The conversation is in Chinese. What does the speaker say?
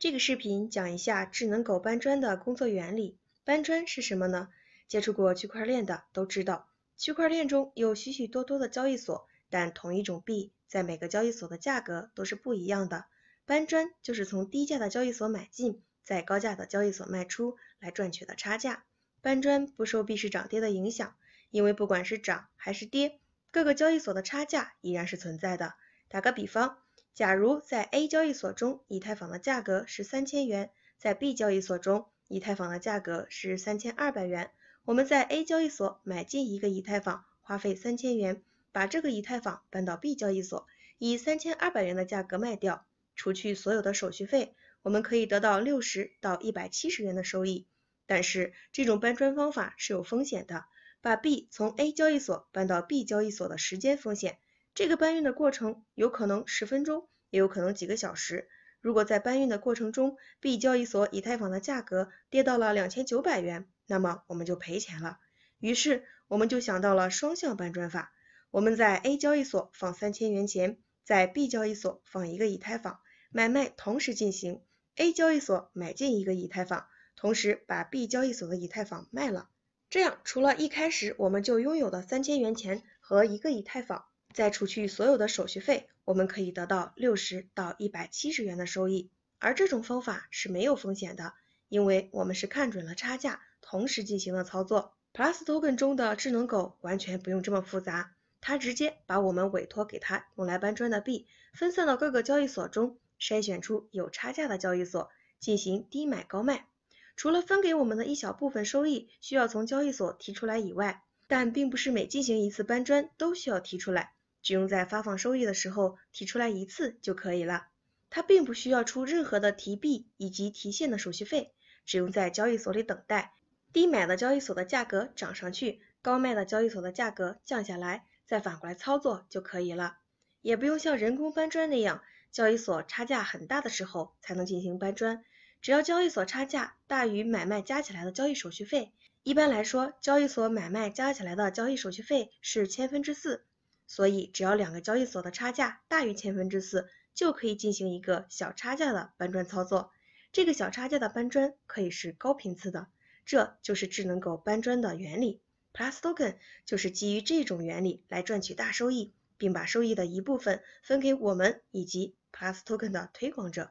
这个视频讲一下智能狗搬砖的工作原理。搬砖是什么呢？接触过区块链的都知道，区块链中有许许多多的交易所，但同一种币在每个交易所的价格都是不一样的。搬砖就是从低价的交易所买进，在高价的交易所卖出来赚取的差价。搬砖不受币市涨跌的影响，因为不管是涨还是跌，各个交易所的差价依然是存在的。打个比方。假如在 A 交易所中，以太坊的价格是三千元，在 B 交易所中，以太坊的价格是三千二百元。我们在 A 交易所买进一个以太坊，花费三千元，把这个以太坊搬到 B 交易所，以三千二百元的价格卖掉，除去所有的手续费，我们可以得到六十到一百七十元的收益。但是这种搬砖方法是有风险的，把 B 从 A 交易所搬到 B 交易所的时间风险。这个搬运的过程有可能十分钟，也有可能几个小时。如果在搬运的过程中，B 交易所以太坊的价格跌到了两千九百元，那么我们就赔钱了。于是我们就想到了双向搬砖法。我们在 A 交易所放三千元钱，在 B 交易所放一个以太坊，买卖同时进行。A 交易所买进一个以太坊，同时把 B 交易所的以太坊卖了。这样除了一开始我们就拥有的三千元钱和一个以太坊。再除去所有的手续费，我们可以得到六十到一百七十元的收益。而这种方法是没有风险的，因为我们是看准了差价，同时进行了操作。Plus Token 中的智能狗完全不用这么复杂，它直接把我们委托给它用来搬砖的币分散到各个交易所中，筛选出有差价的交易所进行低买高卖。除了分给我们的一小部分收益需要从交易所提出来以外，但并不是每进行一次搬砖都需要提出来。只用在发放收益的时候提出来一次就可以了，它并不需要出任何的提币以及提现的手续费，只用在交易所里等待低买的交易所的价格涨上去，高卖的交易所的价格降下来，再反过来操作就可以了，也不用像人工搬砖那样，交易所差价很大的时候才能进行搬砖，只要交易所差价大于买卖加起来的交易手续费，一般来说交易所买卖加起来的交易手续费是千分之四。所以，只要两个交易所的差价大于千分之四，就可以进行一个小差价的搬砖操作。这个小差价的搬砖可以是高频次的，这就是智能狗搬砖的原理。Plus Token 就是基于这种原理来赚取大收益，并把收益的一部分分给我们以及 Plus Token 的推广者。